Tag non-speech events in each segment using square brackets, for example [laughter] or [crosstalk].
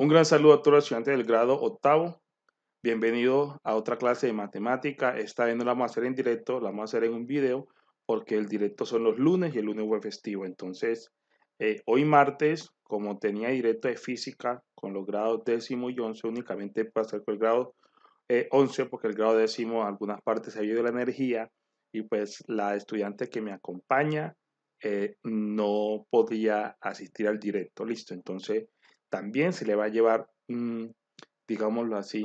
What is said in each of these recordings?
Un gran saludo a todos los estudiantes del grado octavo. Bienvenidos a otra clase de matemática. Esta vez no la vamos a hacer en directo, la vamos a hacer en un video porque el directo son los lunes y el lunes fue festivo. Entonces, eh, hoy martes, como tenía directo de física con los grados décimo y once, únicamente para hacer con el grado eh, once porque el grado décimo en algunas partes se ha ido la energía y pues la estudiante que me acompaña eh, no podía asistir al directo. Listo, entonces también se le va a llevar, mm, digámoslo así,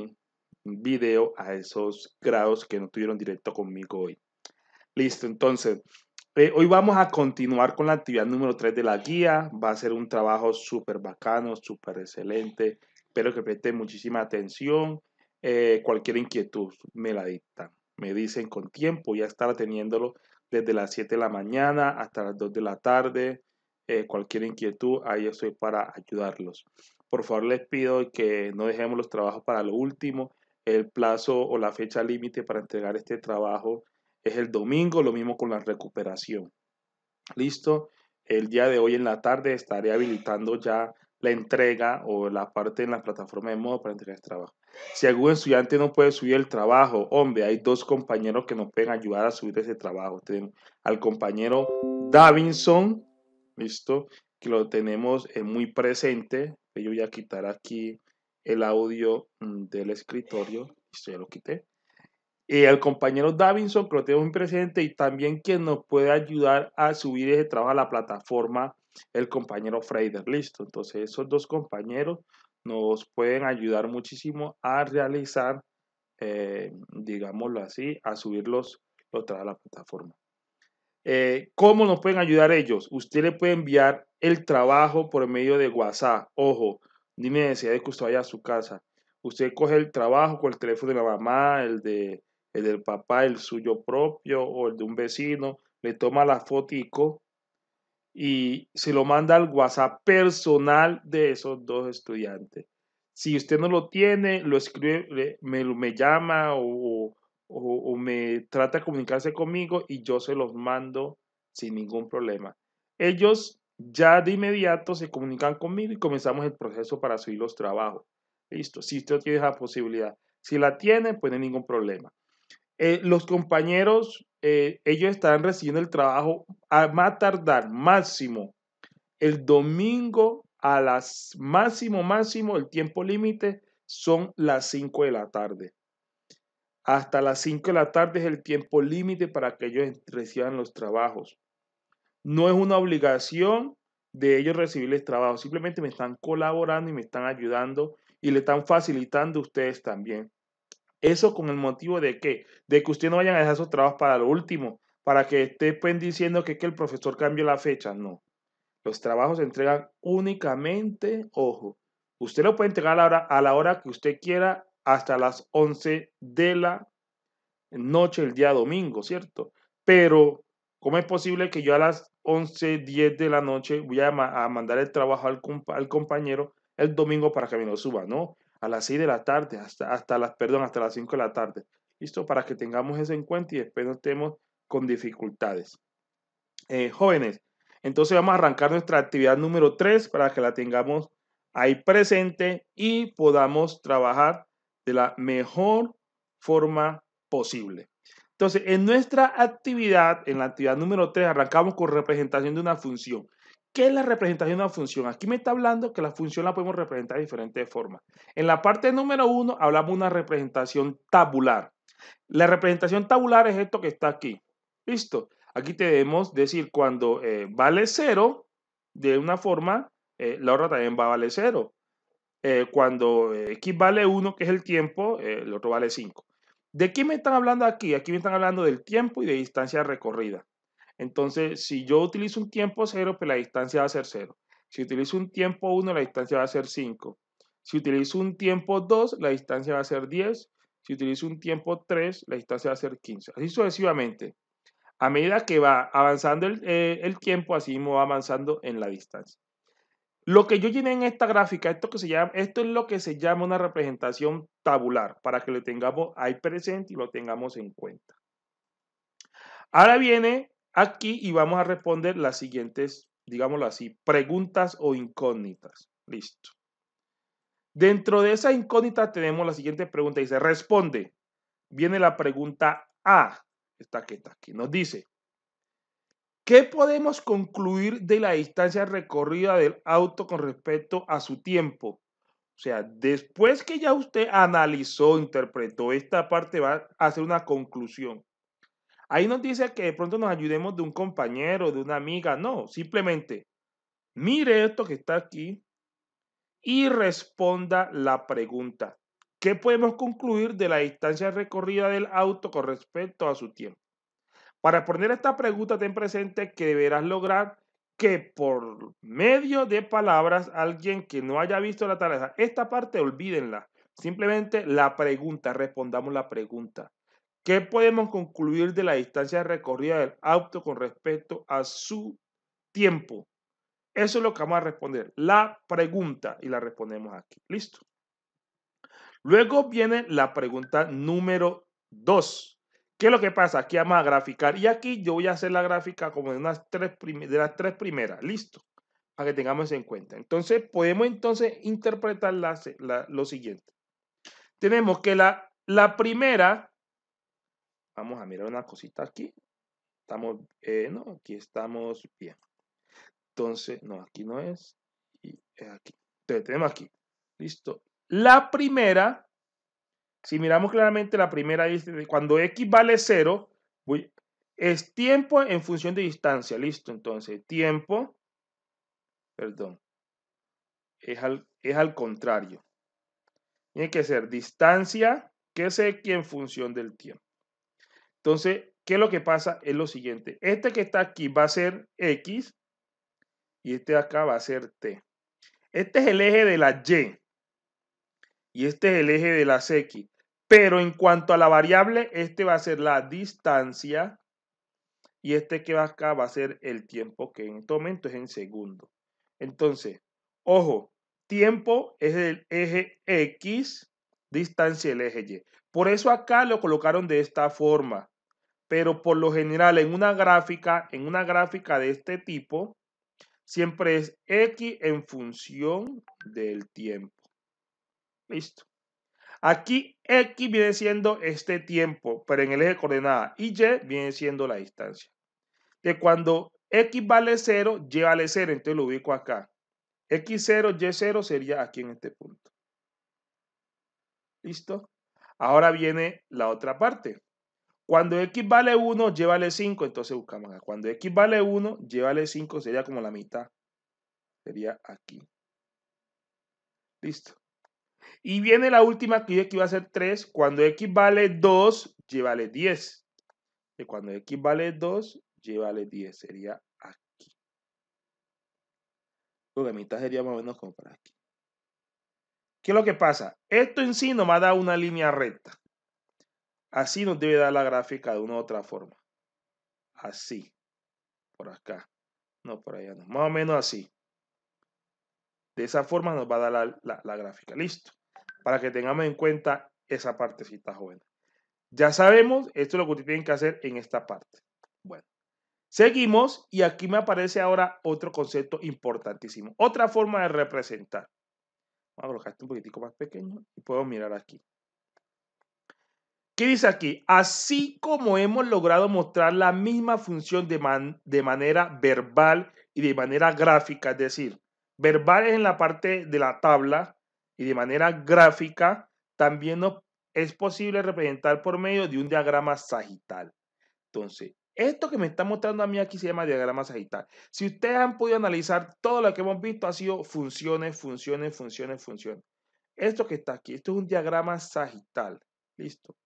un video a esos grados que no tuvieron directo conmigo hoy. Listo, entonces, eh, hoy vamos a continuar con la actividad número 3 de la guía. Va a ser un trabajo súper bacano, súper excelente. Espero que presten muchísima atención. Eh, cualquier inquietud me la dictan. Me dicen con tiempo, ya estará teniéndolo desde las 7 de la mañana hasta las 2 de la tarde. Eh, cualquier inquietud, ahí estoy para ayudarlos. Por favor, les pido que no dejemos los trabajos para lo último. El plazo o la fecha límite para entregar este trabajo es el domingo, lo mismo con la recuperación. Listo. El día de hoy en la tarde estaré habilitando ya la entrega o la parte en la plataforma de modo para entregar el este trabajo. Si algún estudiante no puede subir el trabajo, hombre, hay dos compañeros que nos pueden ayudar a subir ese trabajo. Tenemos al compañero Davinson listo, que lo tenemos eh, muy presente. Yo voy a quitar aquí el audio mm, del escritorio, listo, ya lo quité. Y el compañero Davinson, que lo tenemos muy presente, y también quien nos puede ayudar a subir ese trabajo a la plataforma, el compañero Freider, listo. Entonces, esos dos compañeros nos pueden ayudar muchísimo a realizar, eh, digámoslo así, a subirlos otra los a la plataforma. Eh, ¿Cómo nos pueden ayudar ellos? Usted le puede enviar el trabajo por medio de WhatsApp. Ojo, ni necesidad de que usted vaya a su casa. Usted coge el trabajo con el teléfono de la mamá, el, de, el del papá, el suyo propio o el de un vecino, le toma la fotico y se lo manda al WhatsApp personal de esos dos estudiantes. Si usted no lo tiene, lo escribe, me, me llama o, o, me trata de comunicarse conmigo y yo se los mando sin ningún problema. Ellos ya de inmediato se comunican conmigo y comenzamos el proceso para subir los trabajos. Listo, si usted tiene esa posibilidad. Si la tiene, pues no hay ningún problema. Eh, los compañeros, eh, ellos están recibiendo el trabajo a más tardar, máximo, el domingo a las máximo, máximo, el tiempo límite son las 5 de la tarde. Hasta las 5 de la tarde es el tiempo límite para que ellos reciban los trabajos. No es una obligación de ellos recibirles trabajo, simplemente me están colaborando y me están ayudando y le están facilitando a ustedes también. Eso con el motivo de que, de que ustedes no vayan a dejar esos trabajos para lo último, para que estén pues, diciendo que, el profesor cambió la fecha. No. Los trabajos se entregan únicamente, ojo, usted lo puede entregar a la hora que usted quiera hasta las 11 de la noche el día domingo, ¿cierto? Pero, ¿cómo es posible que yo a las 11, 10 de la noche voy a, mandar el trabajo al, compañero el domingo para que me lo suba, ¿no? A las 6 de la tarde, hasta, hasta las, perdón, hasta las 5 de la tarde. ¿Listo? Para que tengamos ese en cuenta y después no estemos con dificultades. Eh, jóvenes, entonces vamos a arrancar nuestra actividad número 3 para que la tengamos ahí presente y podamos trabajar de la mejor forma posible. Entonces, en nuestra actividad, en la actividad número 3, arrancamos con representación de una función. ¿Qué es la representación de una función? Aquí me está hablando que la función la podemos representar de diferentes formas. En la parte número 1 hablamos de una representación tabular. La representación tabular es esto que está aquí. Listo. Aquí debemos decir cuando eh, vale 0 de una forma, eh, la otra también va a valer cero. Eh, cuando eh, X vale 1, que es el tiempo, eh, el otro vale 5. ¿De qué me están hablando aquí? Aquí me están hablando del tiempo y de distancia recorrida. Entonces, si yo utilizo un tiempo 0, pues la distancia va a ser 0. Si utilizo un tiempo 1, la distancia va a ser 5. Si utilizo un tiempo 2, la distancia va a ser 10. Si utilizo un tiempo 3, la distancia va a ser 15. Así sucesivamente. A medida que va avanzando el, el tiempo, así mismo va avanzando en la distancia. Lo que yo llené en esta gráfica, esto, que se llama, esto es lo que se llama una representación tabular, para que lo tengamos ahí presente y lo tengamos en cuenta. Ahora viene aquí y vamos a responder las siguientes, digámoslo así, preguntas o incógnitas. Listo. Dentro de esa incógnita tenemos la siguiente pregunta. Dice, responde. Viene la pregunta A, esta que está aquí. Nos dice, ¿Qué podemos concluir de la distancia recorrida del auto con respecto a su tiempo? O sea, después que ya usted analizó, interpretó esta parte, va a hacer una conclusión. Ahí nos dice que de pronto nos ayudemos de un compañero, de una amiga. No, simplemente mire esto que está aquí y responda la pregunta. ¿Qué podemos concluir de la distancia recorrida del auto con respecto a su tiempo? Para poner esta pregunta, ten presente que deberás lograr que por medio de palabras alguien que no haya visto la tarea, esta parte olvídenla, simplemente la pregunta, respondamos la pregunta. ¿Qué podemos concluir de la distancia de recorrida del auto con respecto a su tiempo? Eso es lo que vamos a responder, la pregunta, y la respondemos aquí. Listo. Luego viene la pregunta número 2. ¿Qué es lo que pasa? Aquí vamos a graficar. Y aquí yo voy a hacer la gráfica como de, unas tres de las tres primeras. Listo. Para que tengamos en cuenta. Entonces, podemos entonces interpretar lo siguiente. Tenemos que la, la primera. Vamos a mirar una cosita aquí. Estamos, eh, no, aquí estamos bien. Entonces, no, aquí no es. Y aquí. Entonces, tenemos aquí. Listo. La primera si miramos claramente la primera, cuando x vale 0, es tiempo en función de distancia. Listo, entonces, tiempo, perdón, es al, es al contrario. Tiene que ser distancia que es x en función del tiempo. Entonces, ¿qué es lo que pasa? Es lo siguiente. Este que está aquí va a ser x y este de acá va a ser t. Este es el eje de la y y este es el eje de las x. Pero en cuanto a la variable, este va a ser la distancia y este que va acá va a ser el tiempo, que en este momento es en segundo. Entonces, ojo, tiempo es el eje X, distancia el eje Y. Por eso acá lo colocaron de esta forma. Pero por lo general en una gráfica, en una gráfica de este tipo, siempre es X en función del tiempo. Listo. Aquí X viene siendo este tiempo, pero en el eje coordenada y viene siendo la distancia. De cuando X vale 0, Y vale 0, entonces lo ubico acá. X0, Y0 sería aquí en este punto. ¿Listo? Ahora viene la otra parte. Cuando X vale 1, Y vale 5, entonces buscamos acá. Cuando X vale 1, Y vale 5 sería como la mitad. Sería aquí. Listo. Y viene la última que dije que iba a ser 3. Cuando x vale 2, llévale 10. Y cuando x vale 2, llévale 10. Sería aquí. Porque la mitad sería más o menos como para aquí. ¿Qué es lo que pasa? Esto en sí nos va a dar una línea recta. Así nos debe dar la gráfica de una u otra forma. Así. Por acá. No, por allá no. Más o menos así. De esa forma nos va a dar la gráfica. Listo para que tengamos en cuenta esa partecita, joven. Ya sabemos, esto es lo que ustedes tienen que hacer en esta parte. Bueno, seguimos y aquí me aparece ahora otro concepto importantísimo, otra forma de representar. Vamos a colocar esto un poquitico más pequeño y puedo mirar aquí. ¿Qué dice aquí? Así como hemos logrado mostrar la misma función de, de manera verbal y de manera gráfica, es decir, verbal es en la parte de la tabla, y de manera gráfica, también es posible representar por medio de un diagrama sagital. Entonces, esto que me está mostrando a mí aquí se llama diagrama sagital. Si ustedes han podido analizar todo lo que hemos visto, ha sido funciones, funciones, funciones, funciones. Esto que está aquí, esto es un diagrama sagital. Listo.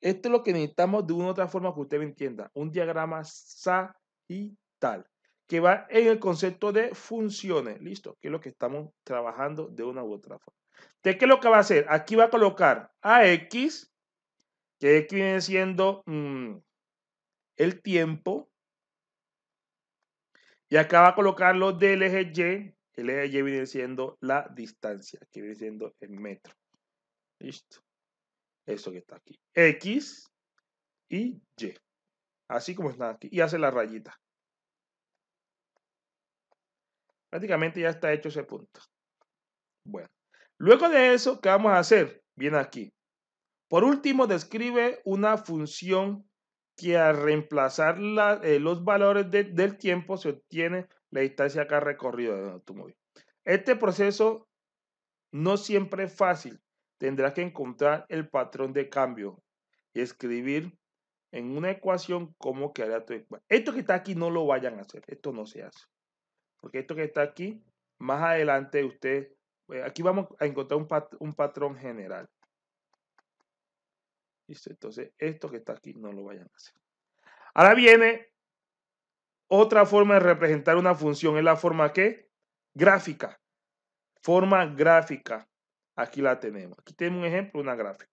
Esto es lo que necesitamos de una u otra forma que usted me entienda. Un diagrama sagital que va en el concepto de funciones. Listo, que es lo que estamos trabajando de una u otra forma. ¿Usted ¿qué es lo que va a hacer? Aquí va a colocar a X, que X viene siendo mm, el tiempo. Y acá va a colocar los del eje Y. El eje Y viene siendo la distancia, que viene siendo el metro. Listo. Eso que está aquí. X y Y. Así como está aquí. Y hace la rayita. Prácticamente ya está hecho ese punto. Bueno. Luego de eso, ¿qué vamos a hacer? Viene aquí. Por último, describe una función que al reemplazar eh, los valores del tiempo se obtiene la distancia ha recorrido tu automóvil. Este proceso no siempre es fácil. Tendrás que encontrar el patrón de cambio y escribir en una ecuación cómo quedará tu ecuación. Esto que está aquí no lo vayan a hacer, esto no se hace. Porque esto que está aquí, más adelante usted pues, aquí vamos a encontrar un, patrón general. ¿Listo? Entonces, esto que está aquí no lo vayan a hacer. Ahora viene otra forma de representar una función. Es la forma que gráfica. Forma gráfica. Aquí la tenemos. Aquí tenemos un ejemplo, una gráfica.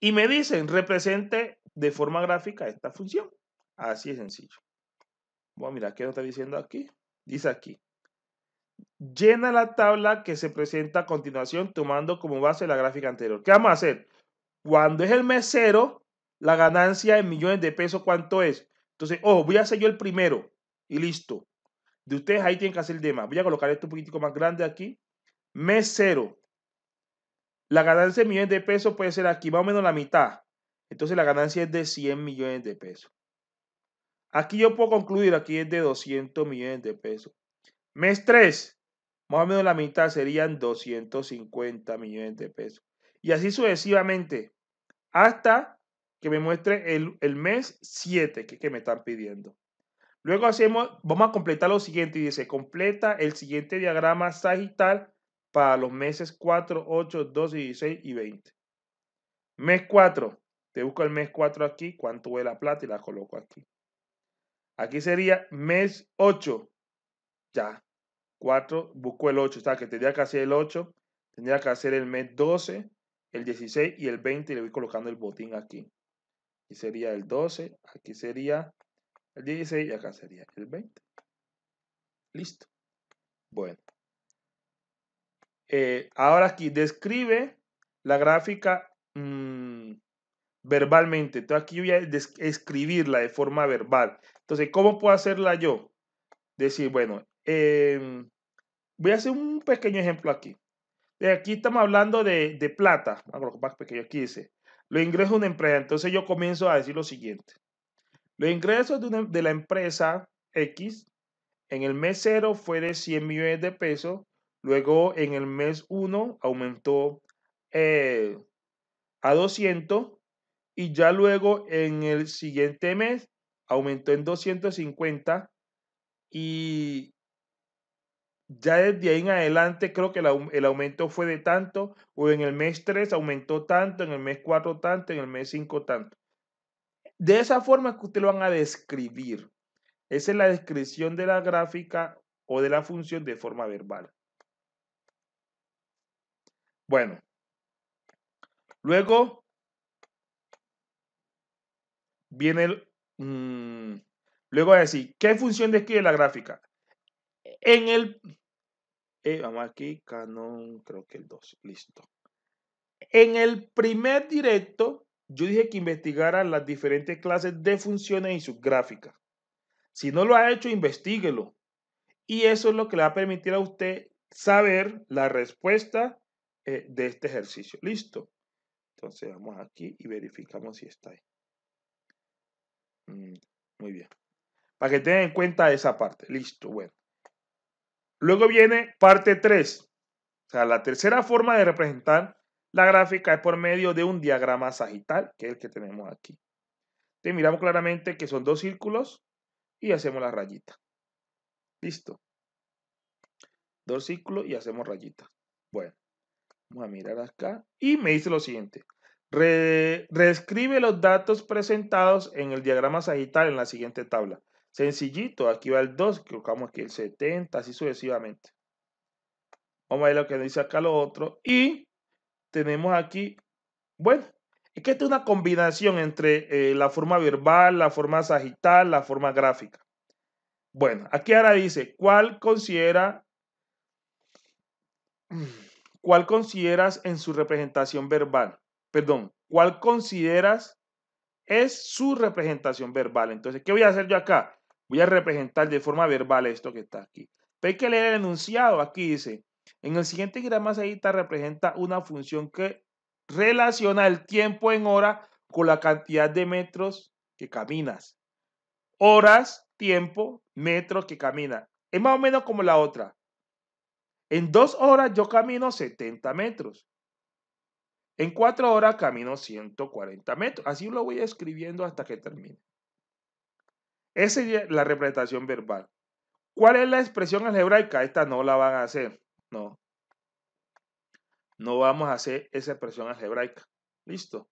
Y me dicen, represente de forma gráfica esta función. Así de sencillo. Bueno, mirar ¿qué nos está diciendo aquí? Dice aquí. Llena la tabla que se presenta a continuación tomando como base la gráfica anterior. ¿Qué vamos a hacer? Cuando es el mes cero, la ganancia en millones de pesos, ¿cuánto es? Entonces, ojo, voy a hacer yo el primero y listo. De ustedes ahí tienen que hacer el demás. Voy a colocar esto un poquitico más grande aquí. Mes cero. La ganancia en millones de pesos puede ser aquí más o menos la mitad. Entonces la ganancia es de 100 millones de pesos. Aquí yo puedo concluir, aquí es de 200 millones de pesos. Mes 3, más o menos la mitad serían 250 millones de pesos. Y así sucesivamente, hasta que me muestre el, mes 7 que, que me están pidiendo. Luego hacemos, vamos a completar lo siguiente y dice, completa el siguiente diagrama sagital para los meses 4, 8, 12, 16 y 20. Mes 4, te busco el mes 4 aquí, cuánto ve la plata y la coloco aquí. Aquí sería mes 8, ya. 4 busco el 8, o que tendría que hacer el 8, tendría que hacer el mes 12, el 16 y el 20 y le voy colocando el botín aquí. Aquí sería el 12, aquí sería el 16 y acá sería el 20. Listo. Bueno. Eh, ahora aquí describe la gráfica mm, verbalmente. Entonces aquí voy a escribirla de forma verbal. Entonces, ¿cómo puedo hacerla yo? Decir, bueno, Em, voy a hacer un pequeño ejemplo aquí. De aquí estamos hablando de, de plata, más pequeño, aquí dice, los ingresos de una empresa. Entonces yo comienzo a decir lo siguiente. Los ingresos de, la empresa X en el mes 0 fue de 100 millones de pesos, luego en el mes 1 aumentó eh, a 200 y ya luego en el siguiente mes aumentó en 250 y ya desde ahí en adelante creo que el, aumento fue de tanto, o en el mes 3 aumentó tanto, en el mes 4 tanto, en el mes 5 tanto. De esa forma es que usted lo van a describir. Esa es la descripción de la gráfica o de la función de forma verbal. Bueno, luego viene el... Mm, luego a decir, ¿qué función describe la gráfica? En el. Eh, aquí, Canon, creo que el 2. Listo. En el primer directo, yo dije que investigara las diferentes clases de funciones y sus gráficas. Si no lo ha hecho, investiguelo. Y eso es lo que le va a permitir a usted saber la respuesta eh, de este ejercicio. Listo. Entonces vamos aquí y verificamos si está ahí. Mm, muy bien. Para que tengan en cuenta esa parte. Listo. Bueno. Luego viene parte 3. O sea, la tercera forma de representar la gráfica es por medio de un diagrama sagital, que es el que tenemos aquí. Te miramos claramente que son dos círculos y hacemos la rayita. Listo. Dos círculos y hacemos rayita. Bueno, vamos a mirar acá y me dice lo siguiente. reescribe los datos presentados en el diagrama sagital en la siguiente tabla. Sencillito, aquí va el 2, colocamos aquí el 70, así sucesivamente. Vamos a ver lo que dice acá lo otro. Y tenemos aquí, bueno, es que esta es una combinación entre eh, la forma verbal, la forma sagital, la forma gráfica. Bueno, aquí ahora dice, ¿cuál considera [clears throat] ¿cuál consideras en su representación verbal? Perdón, ¿cuál consideras es su representación verbal? Entonces, ¿qué voy a hacer yo acá? Voy a representar de forma verbal esto que está aquí. Ve que leer el enunciado. Aquí dice, en el siguiente diagrama seita representa una función que relaciona el tiempo en hora con la cantidad de metros que caminas. Horas, tiempo, metros que caminas. Es más o menos como la otra. En dos horas yo camino 70 metros. En cuatro horas camino 140 metros. Así lo voy escribiendo hasta que termine. Esa es la representación verbal. ¿Cuál es la expresión algebraica? Esta no la van a hacer. No. No vamos a hacer esa expresión algebraica. Listo.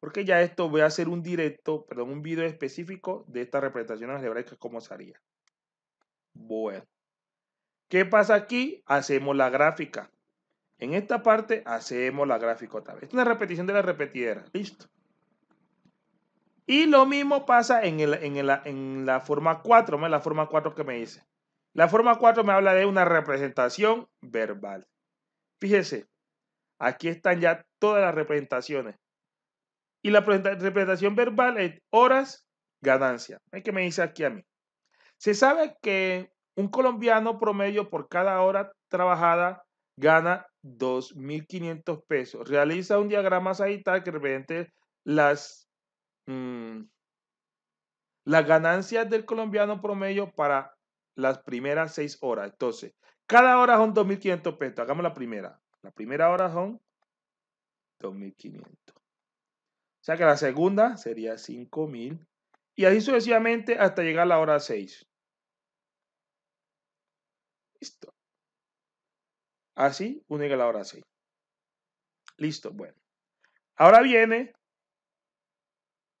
Porque ya esto voy a hacer un directo, perdón, un video específico de esta representación algebraica, cómo se haría. Bueno. ¿Qué pasa aquí? Hacemos la gráfica. En esta parte hacemos la gráfica otra vez. es una repetición de la repetidera. Listo. Y lo mismo pasa en, la forma 4, la forma 4 que me dice. La forma 4 me habla de una representación verbal. Fíjese, aquí están ya todas las representaciones. Y la representación verbal es horas, ganancia. Es que me dice aquí a mí. Se sabe que un colombiano promedio por cada hora trabajada gana 2.500 pesos. Realiza un diagrama sagital que represente las Mm. las ganancias del colombiano promedio para las primeras seis horas. Entonces, cada hora son 2.500 pesos. Hagamos la primera. La primera hora son 2.500. O sea que la segunda sería 5.000. Y así sucesivamente hasta llegar a la hora 6. Listo. Así uno llega a la hora 6. Listo, bueno. Ahora viene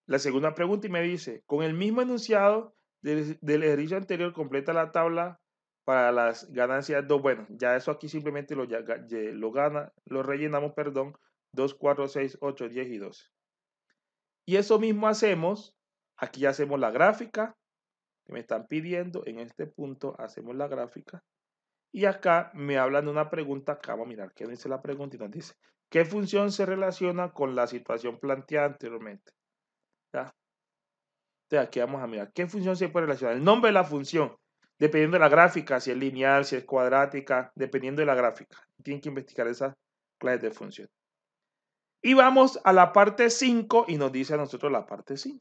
la segunda pregunta y me dice, con el mismo enunciado del, ejercicio anterior, completa la tabla para las ganancias 2. Bueno, ya eso aquí simplemente lo, lo, gana, lo rellenamos, perdón, 2, 4, 6, 8, 10 y 12. Y eso mismo hacemos, aquí ya hacemos la gráfica, que me están pidiendo, en este punto hacemos la gráfica. Y acá me hablan de una pregunta, acá vamos a mirar qué dice la pregunta y nos dice, ¿qué función se relaciona con la situación planteada anteriormente? Entonces aquí vamos a mirar qué función se puede relacionar. El nombre de la función, dependiendo de la gráfica, si es lineal, si es cuadrática, dependiendo de la gráfica. Tienen que investigar esas clases de función. Y vamos a la parte 5 y nos dice a nosotros la parte 5.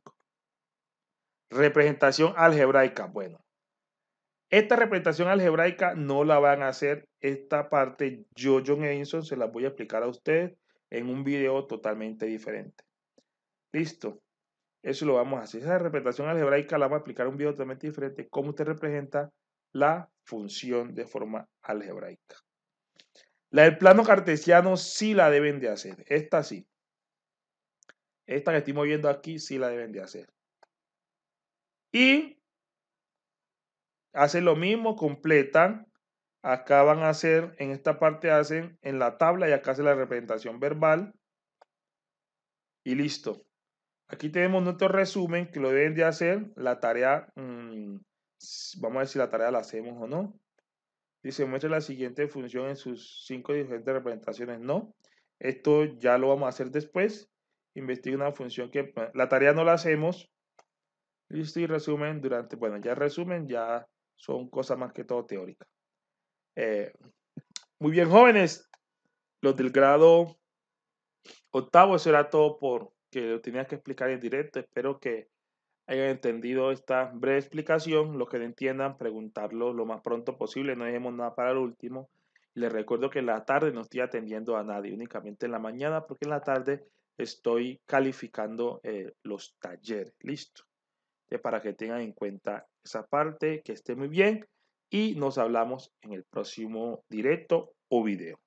Representación algebraica. Bueno, esta representación algebraica no la van a hacer esta parte yo, John Edison, se la voy a explicar a ustedes en un video totalmente diferente. Listo. Eso lo vamos a hacer. Esa representación algebraica la vamos a aplicar un video totalmente diferente, cómo usted representa la función de forma algebraica. La del plano cartesiano sí la deben de hacer. Esta sí. Esta que estoy viendo aquí sí la deben de hacer. Y hacen lo mismo, completan. Acá van a hacer, en esta parte hacen en la tabla y acá hace la representación verbal. Y listo. Aquí tenemos nuestro resumen que lo deben de hacer. La tarea, mm, vamos a ver si la tarea la hacemos o no. Dice, muestra la siguiente función en sus cinco diferentes representaciones. No, esto ya lo vamos a hacer después. Investiga una función que... La tarea no la hacemos. Listo y resumen durante... Bueno, ya resumen, ya son cosas más que todo teóricas. Eh, muy bien, jóvenes. Los del grado octavo, eso era todo por que lo tenía que explicar en directo. Espero que hayan entendido esta breve explicación. Los que no entiendan, preguntarlo lo más pronto posible. No dejemos nada para el último. Les recuerdo que en la tarde no estoy atendiendo a nadie, únicamente en la mañana, porque en la tarde estoy calificando eh, los talleres. Listo. para que tengan en cuenta esa parte, que esté muy bien y nos hablamos en el próximo directo o video.